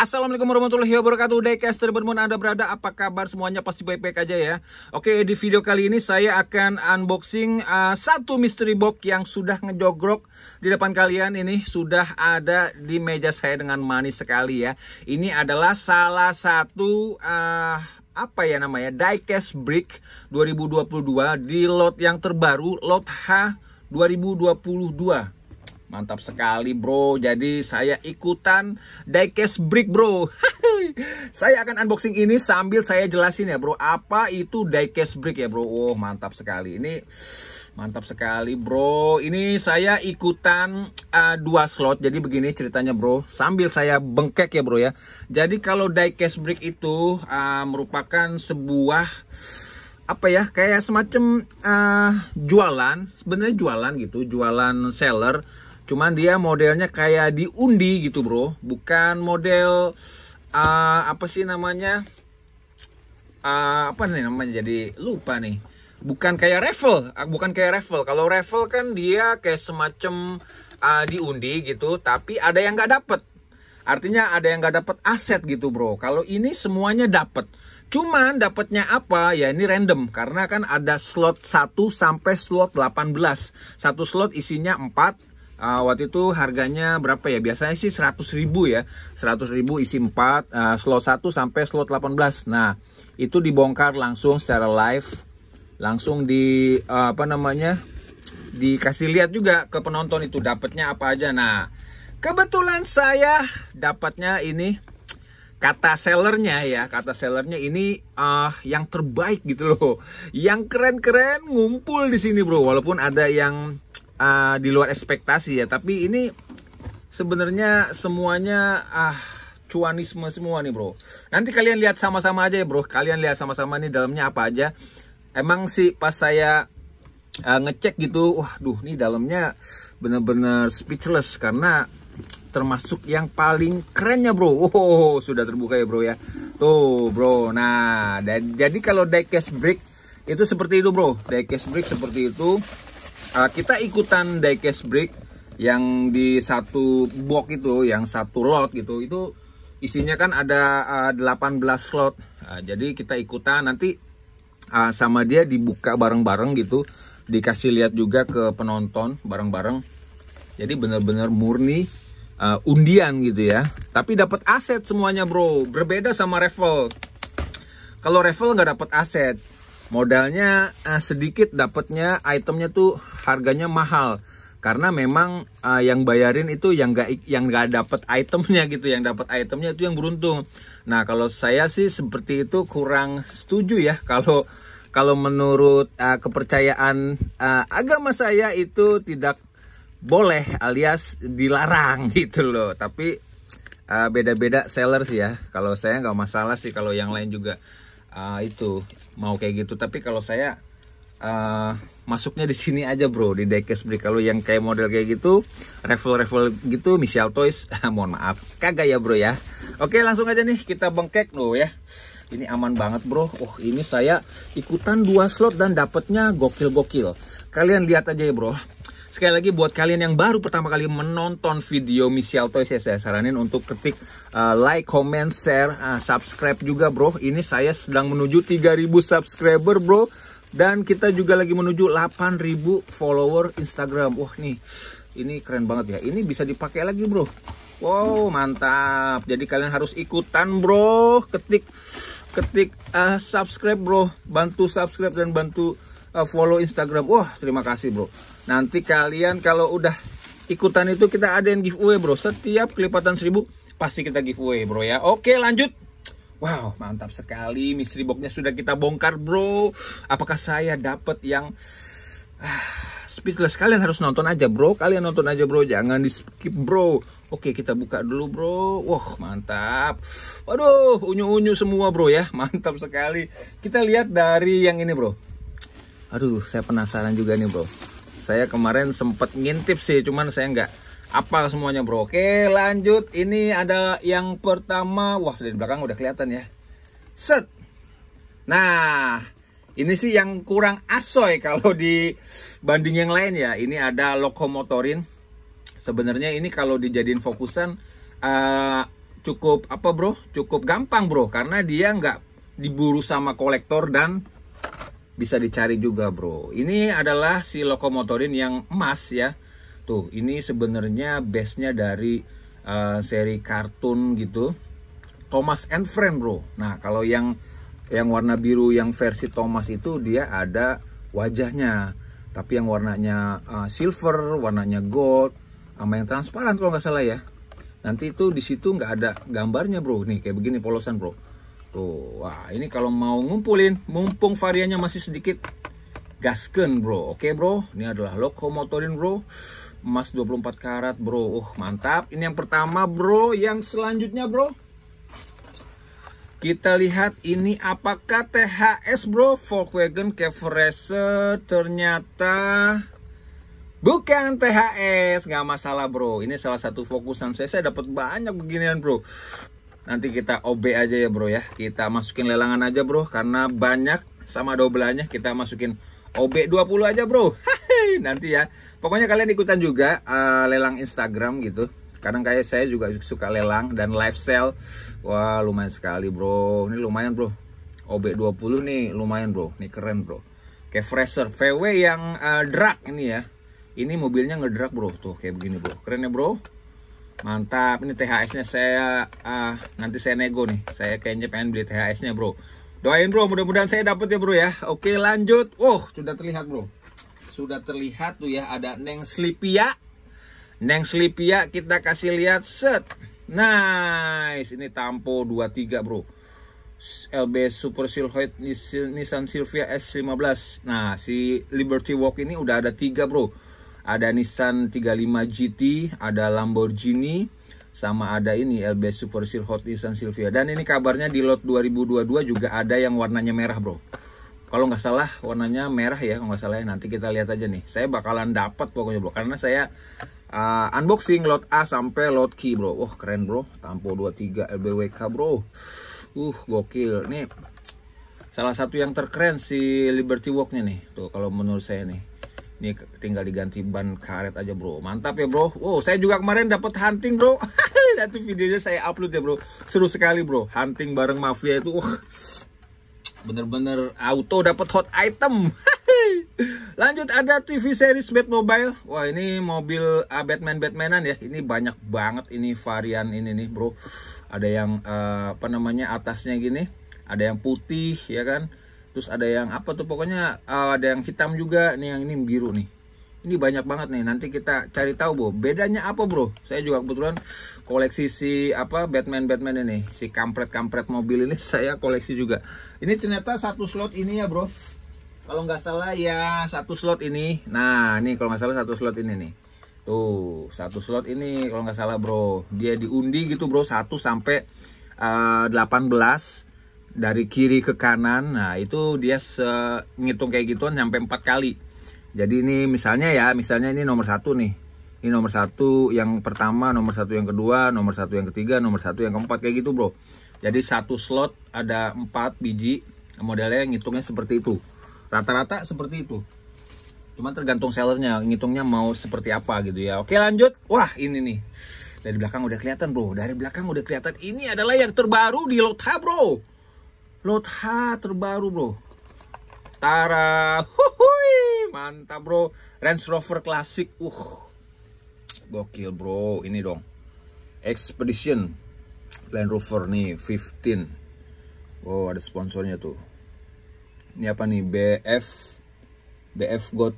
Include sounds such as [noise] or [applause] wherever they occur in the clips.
Assalamualaikum warahmatullahi wabarakatuh Daycaster Bermun Anda berada apa kabar semuanya pasti baik-baik aja ya Oke di video kali ini saya akan unboxing uh, satu mystery box yang sudah ngejogrok di depan kalian ini sudah ada di meja saya dengan manis sekali ya Ini adalah salah satu uh, apa ya namanya diecast brick 2022 di lot yang terbaru lot H 2022 Mantap sekali bro, jadi saya ikutan diecast brick bro [laughs] Saya akan unboxing ini sambil saya jelasin ya bro Apa itu diecast brick ya bro Oh mantap sekali, ini mantap sekali bro Ini saya ikutan uh, dua slot, jadi begini ceritanya bro Sambil saya bengkek ya bro ya Jadi kalau diecast brick itu uh, merupakan sebuah apa ya kayak semacam uh, jualan sebenarnya jualan gitu jualan seller Cuman dia modelnya kayak diundi gitu bro, bukan model uh, apa sih namanya? Uh, apa nih namanya? Jadi lupa nih. Bukan kayak raffle, ah, bukan kayak raffle. Kalau raffle kan dia kayak semacam uh, diundi gitu, tapi ada yang nggak dapet. Artinya ada yang nggak dapet aset gitu bro. Kalau ini semuanya dapet, Cuman dapatnya apa? Ya ini random karena kan ada slot 1 sampai slot 18. Satu slot isinya 4 uh, waktu itu harganya berapa ya biasanya sih 100 ribu ya 100 ribu isi 4 uh, ah, slot 1 sampai slot 18 nah itu dibongkar langsung secara live langsung di uh, apa namanya dikasih lihat juga ke penonton itu dapatnya apa aja nah kebetulan saya dapatnya ini kata sellernya ya kata sellernya ini uh, yang terbaik gitu loh yang keren-keren ngumpul di sini bro walaupun ada yang uh, di luar ekspektasi ya tapi ini sebenarnya semuanya ah cuanisme semua nih bro nanti kalian lihat sama-sama aja ya bro kalian lihat sama-sama nih dalamnya apa aja emang sih pas saya uh, ngecek gitu wah duh nih dalamnya bener-bener speechless karena termasuk yang paling kerennya bro [laughs] oh sudah terbuka ya bro ya tuh bro nah jadi kalau diecast brake itu seperti itu bro diecast brake seperti itu uh, kita ikutan diecast brake yang di satu box itu, yang satu lot gitu, itu isinya kan ada uh, 18 slot. Uh, jadi kita ikutan nanti uh, sama dia dibuka bareng-bareng gitu, dikasih lihat juga ke penonton bareng-bareng. Jadi bener-bener murni uh, undian gitu ya. Tapi dapat aset semuanya bro, berbeda sama raffle. Kalau raffle nggak dapat aset, modalnya uh, sedikit dapatnya itemnya tuh harganya mahal karena memang uh, yang bayarin itu yang gak yang gak dapat itemnya gitu yang dapat itemnya itu yang beruntung nah kalau saya sih seperti itu kurang setuju ya kalau kalau menurut uh, kepercayaan uh, agama saya itu tidak boleh alias dilarang [laughs] gitu loh tapi beda-beda uh, beda -beda sellers ya kalau saya nggak masalah sih kalau yang lain juga uh, itu mau kayak gitu tapi kalau saya uh, masuknya di sini aja bro di diecast beli kalau yang kayak model kayak gitu revel revel gitu misal Toys [laughs] ah, mohon maaf kagak ya bro ya oke langsung aja nih kita bengkek lo ya ini aman banget bro oh ini saya ikutan dua slot dan dapatnya gokil-gokil kalian lihat aja ya bro Sekali lagi buat kalian yang baru pertama kali menonton video Michel Toys ya saya saranin untuk ketik uh, like, comment, share, uh, subscribe juga bro. Ini saya sedang menuju 3000 subscriber bro. Dan kita juga lagi menuju 8000 follower Instagram. Wah nih, ini keren banget ya. Ini bisa dipakai lagi bro. Wow mantap. Jadi kalian harus ikutan bro. Ketik ketik uh, subscribe bro. Bantu subscribe dan bantu Eh, follow Instagram. Wah, terima kasih, Bro. Nanti kalian kalau udah ikutan itu kita ada yang giveaway, Bro. Setiap kelipatan 1000 pasti kita giveaway, Bro ya. Oke, lanjut. Wow, mantap sekali. Misteri boxnya sudah kita bongkar, Bro. Apakah saya dapat yang ah, speechless? Kalian harus nonton aja, Bro. Kalian nonton aja, Bro. Jangan di-skip, Bro. Oke, kita buka dulu, Bro. Wah, mantap. Waduh, unyu-unyu semua, Bro ya. [laughs] Mantap sekali. Kita lihat dari yang ini, Bro Aduh, saya penasaran juga nih bro. Saya kemarin sempat ngintip sih, cuman saya nggak apa semuanya bro. Oke, lanjut. Ini ada yang pertama. Wah, dari belakang udah kelihatan ya. Set. Nah, ini sih yang kurang asoy kalau dibanding yang lain ya. Ini ada lokomotorin. Sebenarnya ini kalau dijadiin fokusan uh, cukup apa bro? Cukup gampang bro, karena dia nggak diburu sama kolektor dan bisa dicari juga bro ini adalah si lokomotorin yang emas ya tuh ini sebenarnya base nya dari uh, seri kartun gitu Thomas and Friend bro nah kalau yang yang warna biru yang versi Thomas itu dia ada wajahnya tapi yang warnanya uh, silver warnanya gold sama yang transparan kalau nggak salah ya nanti itu di situ nggak ada gambarnya bro nih kayak begini polosan bro Tuh, wah ini kalau mau ngumpulin, mumpung variannya masih sedikit, gasken bro. Oke bro, ini adalah lokomotorin bro. Emas 24 karat bro, uh mantap. Ini yang pertama bro, yang selanjutnya bro. Kita lihat ini apakah THS bro, Volkswagen Racer ternyata Bukan THS, nggak masalah bro. Ini salah satu fokusan saya. Saya dapat banyak beginian bro. Nanti kita OB aja ya bro ya. Kita masukin lelangan aja bro. Karena banyak sama dobelannya kita masukin OB 20 aja bro. Nanti ya. Pokoknya kalian ikutan juga uh, lelang Instagram gitu. Kadang kayak saya juga suka lelang dan live sale. Wah lumayan sekali bro. Ini lumayan bro. OB 20 nih lumayan bro. Ini keren bro. Kayak fresher VW yang uh, drag ini ya. Ini mobilnya ngedrag bro. Tuh kayak begini bro. Keren ya bro mantap ini THS nya saya uh, nanti saya nego nih saya kayaknya pengen beli THS nya bro doain bro mudah-mudahan saya dapet ya bro ya oke lanjut oh sudah terlihat bro sudah terlihat tuh ya ada Neng Slipia Neng Slipia kita kasih lihat set nice ini Tampo 23 bro LB Super Silhouette Nissan Silvia S15 nah si Liberty Walk ini udah ada 3 bro ada Nissan 35 GT, ada Lamborghini, sama ada ini LB Super Hot Nissan Silvia. Dan ini kabarnya di lot 2022 juga ada yang warnanya merah bro. Kalau nggak salah warnanya merah ya, kalau nggak salah ya. nanti kita lihat aja nih. Saya bakalan dapat pokoknya bro, karena saya uh, unboxing lot A sampai lot K bro. Wah keren bro, Tampo 23 LBWK bro. Uh gokil, nih salah satu yang terkeren si Liberty Walknya nih. Tuh kalau menurut saya nih ini tinggal diganti ban karet aja bro. Mantap ya bro. Wow, saya juga kemarin dapat hunting bro. [laughs] Nanti videonya saya upload ya bro. Seru sekali bro. Hunting bareng mafia itu. Uh, bener-bener auto dapat hot item. [laughs] Lanjut ada TV series Batmobile, Wah, ini mobil uh, Batman Batmanan ya. Ini banyak banget ini varian ini nih bro. Ada yang uh, apa namanya atasnya gini. Ada yang putih ya kan terus ada yang apa tuh pokoknya uh, ada yang hitam juga nih yang ini biru nih ini banyak banget nih nanti kita cari tahu bro bedanya apa bro saya juga kebetulan koleksi si apa Batman Batman ini si kampret kampret mobil ini [laughs] saya koleksi juga ini ternyata satu slot ini ya bro kalau nggak salah ya satu slot ini nah ini kalau nggak salah satu slot ini nih tuh satu slot ini kalau nggak salah bro dia diundi gitu bro Satu sampai uh, ah, 18 dari kiri ke kanan nah itu dia ngitung kayak gituan sampai empat kali jadi ini misalnya ya misalnya ini nomor satu nih ini nomor satu yang pertama nomor satu yang kedua nomor satu yang ketiga nomor satu yang keempat kayak gitu bro jadi satu slot ada empat biji modelnya ngitungnya seperti itu rata-rata seperti itu cuman tergantung sellernya ngitungnya mau seperti apa gitu ya oke lanjut wah ini nih dari belakang udah kelihatan bro dari belakang udah kelihatan ini adalah yang terbaru di Lotha bro H terbaru bro Tara Huhui, Mantap bro Range Rover klasik uh, Gokil bro Ini dong Expedition Land Rover nih 15 Wow ada sponsornya tuh Ini apa nih BF BF God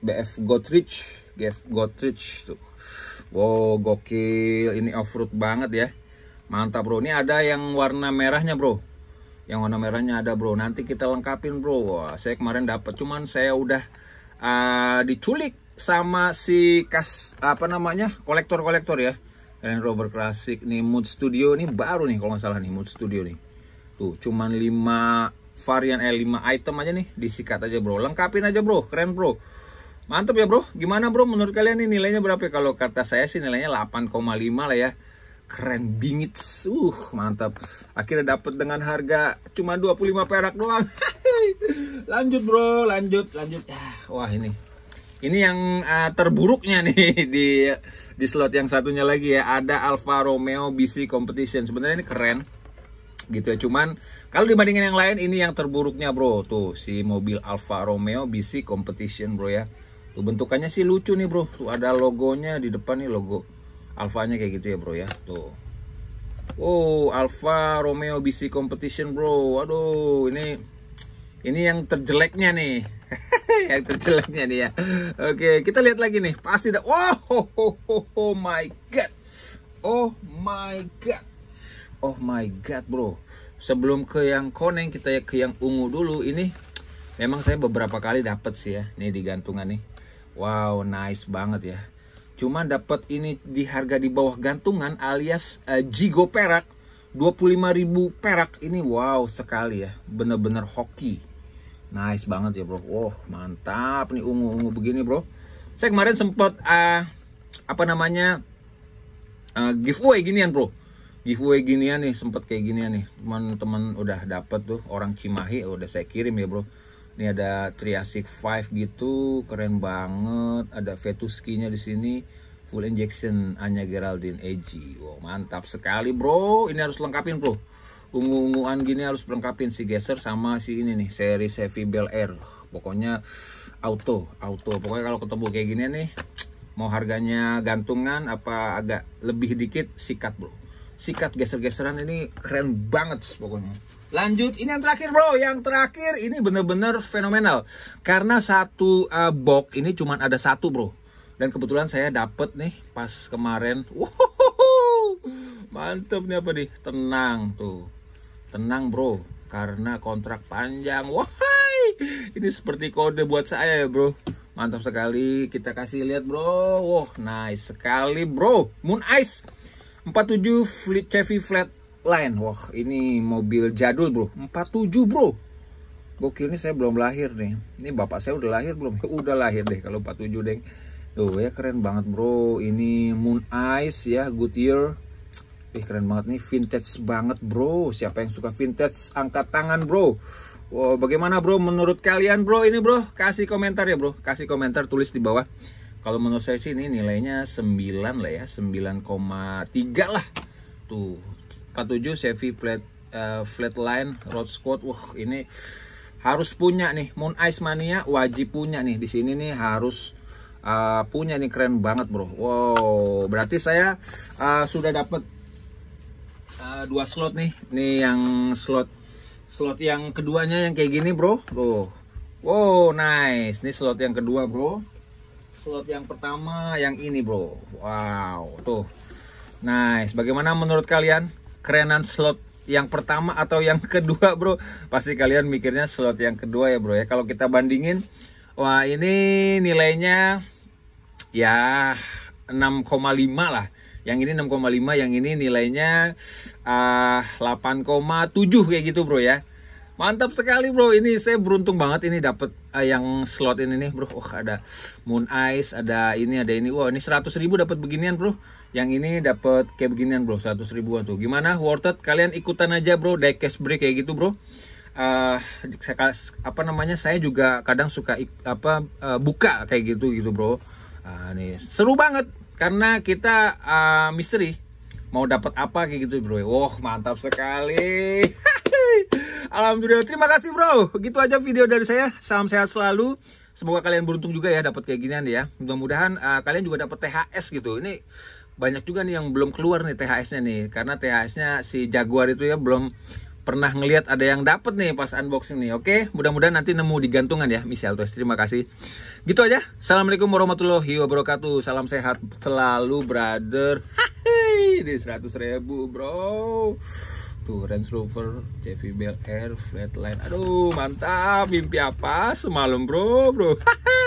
BF Godrich BF Godrich tuh Wow gokil Ini off-road banget ya Mantap bro Ini ada yang warna merahnya bro yang warna merahnya ada bro nanti kita lengkapin bro Wah, saya kemarin dapat cuman saya udah uh, diculik sama si kas apa namanya kolektor-kolektor ya Land Rover Classic nih Mood Studio nih baru nih kalau nggak salah nih Mood Studio nih tuh cuman 5 varian eh, L 5 item aja nih disikat aja bro lengkapin aja bro keren bro mantep ya bro gimana bro menurut kalian nih nilainya berapa ya? kalau kata saya sih nilainya 8,5 lah ya keren bingit uh mantap akhirnya dapat dengan harga cuma 25 perak doang [laughs] lanjut bro lanjut lanjut ah, wah ini ini yang uh, terburuknya nih [laughs] di di slot yang satunya lagi ya ada Alfa Romeo BC Competition sebenarnya ini keren gitu ya cuman kalau dibandingin yang lain ini yang terburuknya bro tuh si mobil Alfa Romeo BC Competition bro ya tuh bentukannya sih lucu nih bro tuh ada logonya di depan nih logo alfanya kayak gitu ya bro ya tuh oh Alfa Romeo BC Competition bro aduh ini ini yang terjeleknya nih [laughs] yang terjeleknya nih ya oke kita lihat lagi nih pasti ada. wow oh, oh, oh, oh my god oh my god oh my god bro sebelum ke yang koneng kita ya ke yang ungu dulu ini memang saya beberapa kali dapet sih ya Ini digantungan nih wow nice banget ya cuma dapat ini di harga di bawah gantungan alias uh, jigo perak 25.000 perak ini wow sekali ya. Bener-bener hoki. Nice banget ya bro. Wow mantap nih ungu-ungu begini bro. Saya kemarin sempat uh, eh, apa namanya uh, giveaway ginian bro giveaway ginian nih sempat kayak ginian nih teman-teman udah dapet tuh orang Cimahi udah saya kirim ya bro ini ada Triassic 5 gitu, keren banget. Ada Vetuskinya di sini. Full injection Anya Geraldine eh, AG. Wow, mantap sekali, Bro. Ini harus lengkapin, Bro. Ungu-unguan gini harus lengkapin si geser sama si ini nih, seri Sevi Bel Air. Pokoknya auto, auto. Pokoknya kalau ketemu kayak gini nih, mau harganya gantungan apa agak lebih dikit, sikat, Bro sikat geser-geseran ini keren banget pokoknya Lanjut, ini yang terakhir bro, yang terakhir ini bener-bener fenomenal Karena satu uh, box ini cuma ada satu bro Dan kebetulan saya dapet nih pas kemarin Wuhuhu, Mantep nih apa nih, tenang tuh Tenang bro, karena kontrak panjang Wahai, ini seperti kode buat saya ya bro Mantap sekali, kita kasih lihat bro Wow, nice sekali bro Moon Ice 47 Chevy Flat Line. Wah, ini mobil jadul, Bro. 47, Bro. Gokil ini saya belum lahir nih. Ini bapak saya udah lahir belum? [laughs] Udah lahir deh kalau 47, Deng. Tuh, ya keren banget, Bro. Ini Moon Eyes ya, Goodyear. ih keren banget nih, vintage banget, Bro. Siapa yang suka vintage? Angkat tangan, Bro. Wow, bagaimana bro menurut kalian bro ini bro? Kasih komentar ya bro, kasih komentar tulis di bawah. Kalau menurut saya sih ini nilainya 9 lah ya, 9,3 lah. Tuh, 47 Chevy flat uh, flatline road squad. Wah, ini harus punya nih Moon Ice Mania wajib punya nih di sini nih harus uh, punya nih keren banget, Bro. Wow, berarti saya uh, sudah dapat uh, dua slot nih. Nih yang slot slot yang keduanya yang kayak gini, Bro. Tuh. Wow, nice. nih slot yang kedua, Bro slot yang pertama yang ini bro wow tuh nice bagaimana menurut kalian kerenan slot yang pertama atau yang [laughs] kedua bro pasti kalian mikirnya slot yang kedua ya bro ya kalau kita bandingin wah ini nilainya ya 6,5 lah yang ini 6,5 yang ini nilainya ah, uh, 8,7 kayak gitu bro ya Mantap sekali bro, ini saya beruntung banget ini dapat uh, eh, yang slot ini nih bro. oh, ada Moon Ice, ada ini, ada ini. Wah wow, ini 100 ribu dapat beginian bro. Yang ini dapat kayak beginian bro, 100 ribuan tuh. Gimana? Worth it? Kalian ikutan aja bro, cash break kayak gitu bro. Uh, saya, apa namanya? Saya juga kadang suka apa uh, buka kayak gitu gitu bro. Uh, ah, nih seru banget karena kita uh, misteri mau dapat apa kayak gitu bro. Wah wow, mantap sekali. [laughs] Alhamdulillah, terima kasih bro. Gitu aja video dari saya. Salam sehat selalu. Semoga kalian beruntung juga ya dapat kayak ginian ya. Mudah-mudahan uh, kalian juga dapat THS gitu. Ini banyak juga nih yang belum keluar nih THS-nya nih karena THS-nya si Jaguar itu ya belum pernah ngelihat ada yang dapat nih pas unboxing nih. Oke, mudah-mudahan nanti nemu di gantungan ya, Michelle Toys. Terima kasih. Gitu aja. Assalamualaikum warahmatullahi wabarakatuh. Salam sehat selalu, brother. Hai, di 100 ribu, bro. Tuh Range Rover, Chevy Bel Air, Flatline Aduh mantap, mimpi apa semalam bro bro [laughs]